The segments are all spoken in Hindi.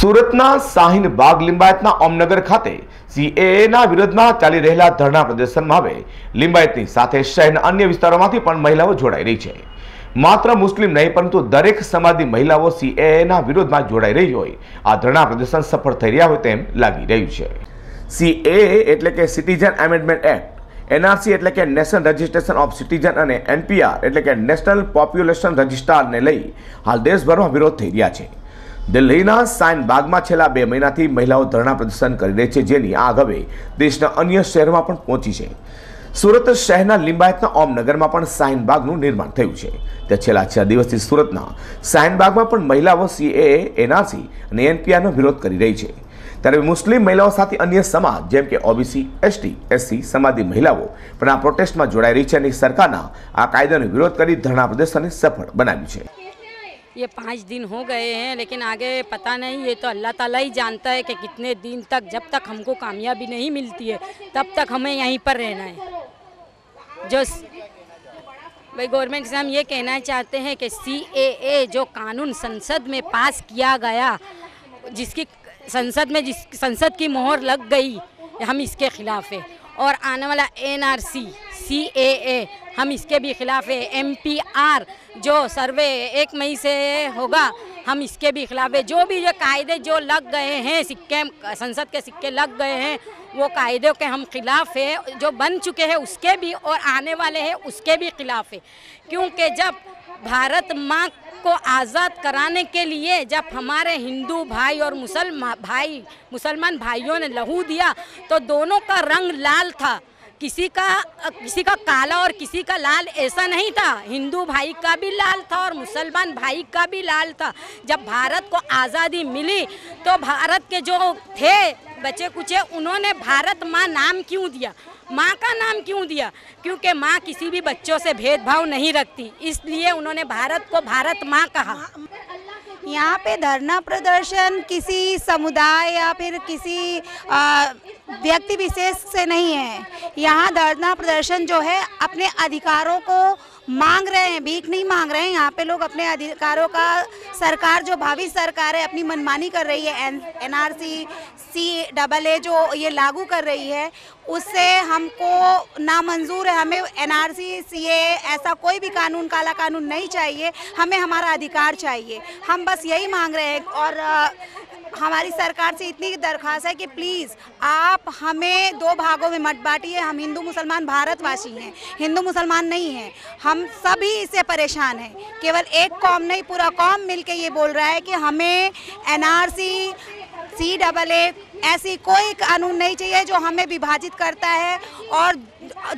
સુરતના શાહીન બાગ લિંબાયતના ઓમનગર ખાતે સીએએના વિરોધમાં ચાલી રહેલા ધરણા પ્રદર્શનમાં હવે લિંબાયતની સાથે શહેરના અન્ય વિસ્તારોમાંથી પણ મહિલાઓ જોડાઈ રહી છે માત્ર મુસ્લિમ નહીં પરંતુ દરેક સમાજની મહિલાઓ સીએએના વિરોધમાં જોડાઈ રહી હોય આ ધરણા પ્રદર્શન સફળ થઈ રહ્યા હોય તેમ લાગી રહ્યું છે સીએએ એટલે કે સિટીઝન એમેન્ડમેન્ટ એક્ટ એનઆરસી એટલે કે નેશનલ રજિસ્ટ્રેશન ઓફ સિટીઝન અને એનપીઆર એટલે કે નેશનલ પોપ્યુલેશન રજિસ્ટ્રારને લઈ હાલ દેશભરમાં વિરોધ થઈ રહ્યા છે દિલ્હીના બાગમાં છેલ્લા બે મહિનાથી મહિલાઓ ધરણા પ્રદર્શન કરી રહી છે જેની આગવે દેશના અન્ય શહેરમાં પણ પહોંચી છે સુરત શહેરના લિંબાયતના ઓમનગરમાં પણ સાઇનબાગનું નિર્માણ થયું છે તે છેલ્લા છ દિવસથી સુરતના સાઇનબાગમાં પણ મહિલાઓ સીએ એનઆરસી અને એનપીઆરનો વિરોધ કરી રહી છે ત્યારે મુસ્લિમ મહિલાઓ સાથે અન્ય સમાજ જેમ કે ઓબીસી એસટી એસસી સમાજની મહિલાઓ પણ આ પ્રોટેસ્ટમાં જોડાઈ રહી છે અને સરકારના આ કાયદાનો વિરોધ કરી ધરણા પ્રદર્શનને સફળ બનાવ્યું છે ये पाँच दिन हो गए हैं लेकिन आगे पता नहीं ये तो अल्लाह ताला ही जानता है कि कितने दिन तक जब तक हमको कामयाबी नहीं मिलती है तब तक हमें यहीं पर रहना है जो भाई गवर्नमेंट से हम ये कहना चाहते हैं कि सी ए जो कानून संसद में पास किया गया जिसकी संसद में जिस संसद की मोहर लग गई हम इसके खिलाफ है और आने वाला एन आर सी सी ए ए हम इसके भी खिलाफ है एम पी आर जो सर्वे एक मई से होगा हम इसके भी खिलाफ है जो भी जो कायदे जो लग गए हैं सिक्के संसद के सिक्के लग गए हैं वो कायदों के हम खिलाफ है जो बन चुके हैं उसके भी और आने वाले हैं उसके भी खिलाफ है क्योंकि जब भारत माँ को आज़ाद कराने के लिए जब हमारे हिंदू भाई और मुसलमान भाई मुसलमान भाइयों ने लहू दिया तो दोनों का रंग लाल था किसी का किसी का काला और किसी का लाल ऐसा नहीं था हिंदू भाई का भी लाल था और मुसलमान भाई का भी लाल था जब भारत को आज़ादी मिली तो भारत के जो थे बचे कुचे उन्होंने भारत माँ नाम क्यों दिया माँ का नाम क्यों दिया क्योंकि माँ किसी भी बच्चों से भेदभाव नहीं रखती इसलिए उन्होंने भारत को भारत माँ कहा यहाँ पे धरना प्रदर्शन किसी समुदाय या फिर किसी आ, व्यक्ति विशेष से नहीं है यहाँ धरना प्रदर्शन जो है अपने अधिकारों को मांग रहे हैं भीख नहीं मांग रहे हैं यहाँ पे लोग अपने अधिकारों का सरकार जो भावी सरकार है अपनी मनमानी कर रही है N N R C C double A जो ये लागू कर रही है उससे हमको नामंजूर है हमें एन आर सी सी ए ऐसा कोई भी कानून काला कानून नहीं चाहिए हमें हमारा अधिकार चाहिए हम बस यही मांग रहे हैं और हमारी सरकार से इतनी दरख्वास्त है कि प्लीज़ आप हमें दो भागों में मत बांटिए हम हिंदू मुसलमान भारतवासी हैं हिंदू मुसलमान नहीं हैं हम सभी इससे परेशान हैं केवल एक कौम नहीं पूरा कौम मिलके ये बोल रहा है कि हमें एनआरसी सी डबल ए ऐसी कोई कानून नहीं चाहिए जो हमें विभाजित करता है और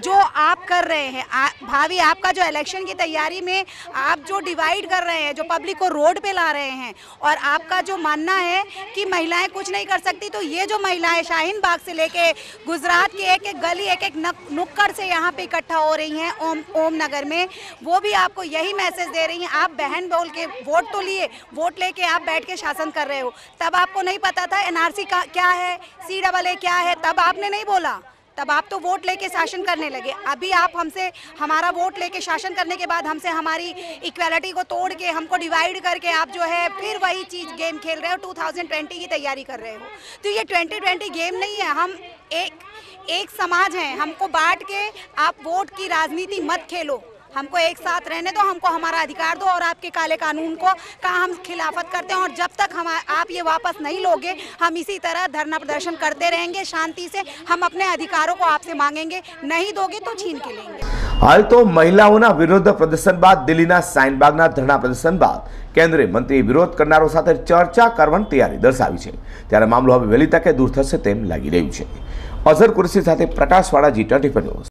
जो आप कर रहे हैं भावी आपका जो इलेक्शन की तैयारी में आप जो डिवाइड कर रहे हैं जो पब्लिक को रोड पे ला रहे हैं और आपका जो मानना है कि महिलाएं कुछ नहीं कर सकती तो ये जो महिलाएं शाहीन बाग से लेके गुजरात के एक एक गली एक एक नुक्कड़ से यहाँ पे इकट्ठा हो रही हैं ओम ओम नगर में वो भी आपको यही मैसेज दे रही हैं आप बहन बोल के वोट तो लिए वोट लेके आप बैठ के शासन कर रहे हो तब आपको नहीं पता था एनआरसी का क्या है सी क्या है तब आपने नहीं बोला तब आप तो वोट लेके शासन करने लगे अभी आप हमसे हमारा वोट लेके शासन करने के बाद हमसे हमारी इक्वालिटी को तोड़ के हमको डिवाइड करके आप जो है फिर वही चीज़ गेम खेल रहे हो 2020 की तैयारी कर रहे हो तो ये 2020 गेम नहीं है हम एक एक समाज हैं हमको बांट के आप वोट की राजनीति मत खेलो हमको एक साथ रहने दो हमको हमारा अधिकार दो और आपके काले कानून को का हम खिलाफत करते हैं और जब तक हम आप ये वापस नहीं लोगे हम इसी तरह धरना प्रदर्शन करते रहेंगे शांति से हम अपने अधिकारों को आपसे मांगेंगे नहीं दोगे तो छीन के लेंगे हाल तो महिलाओं विरोध प्रदर्शन बाद दिल्ली न साइनबाग न धरना प्रदर्शन बाद केंद्रीय मंत्री विरोध करना साथ चर्चा करने तैयारी दर्शाई है तरह मामलों हम वेली तक दूर थे लगी रही है અઝર કુરસી સાથે પ્રકાશવાળા જી ટ્વેન્ટી ફોર